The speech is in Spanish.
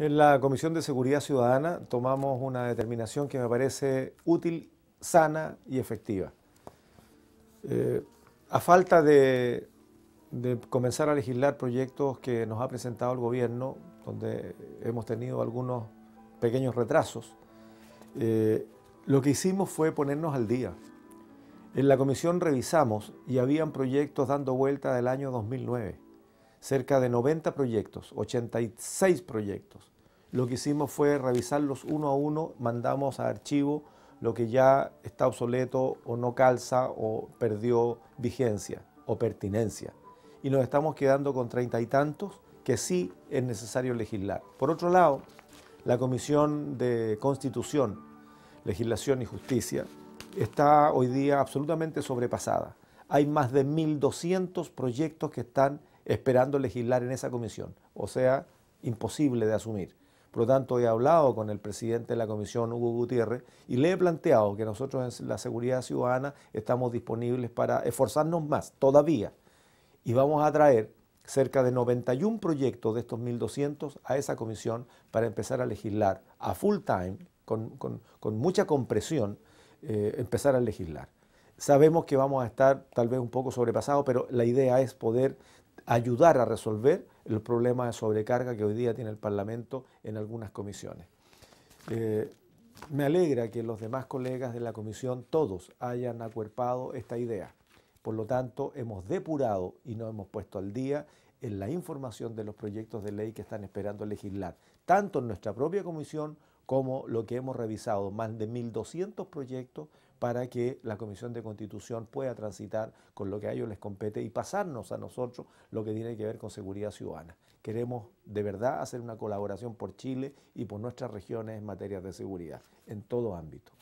En la Comisión de Seguridad Ciudadana tomamos una determinación que me parece útil, sana y efectiva. Eh, a falta de, comenzar a legislar proyectos que nos ha presentado el gobierno, donde hemos tenido algunos pequeños retrasos, eh, lo que hicimos fue ponernos al día. En la comisión revisamos y habían proyectos dando vuelta del año 2009 cerca de 90 proyectos, 86 proyectos. Lo que hicimos fue revisarlos uno a uno, mandamos a archivo lo que ya está obsoleto o no calza o perdió vigencia o pertinencia. Y nos estamos quedando con treinta y tantos que sí es necesario legislar. Por otro lado, la Comisión de Constitución, Legislación y Justicia está hoy día absolutamente sobrepasada. Hay más de 1.200 proyectos que están esperando legislar en esa comisión, o sea, imposible de asumir. Por lo tanto, he hablado con el presidente de la comisión, Hugo Gutiérrez, y le he planteado que nosotros en la seguridad ciudadana estamos disponibles para esforzarnos más todavía y vamos a traer cerca de 91 proyectos de estos 1.200 a esa comisión para empezar a legislar a full time, con, mucha compresión, eh, empezar a legislar. Sabemos que vamos a estar tal vez un poco sobrepasados, pero la idea es poder ayudar a resolver el problema de sobrecarga que hoy día tiene el Parlamento en algunas comisiones. Eh, me alegra que los demás colegas de la comisión, todos, hayan acuerpado esta idea. Por lo tanto, hemos depurado y nos hemos puesto al día en la información de los proyectos de ley que están esperando legislar, tanto en nuestra propia comisión como lo que hemos revisado, más de 1.200 proyectos para que la Comisión de Constitución pueda transitar con lo que a ellos les compete y pasarnos a nosotros lo que tiene que ver con seguridad ciudadana. Queremos de verdad hacer una colaboración por Chile y por nuestras regiones en materia de seguridad, en todo ámbito.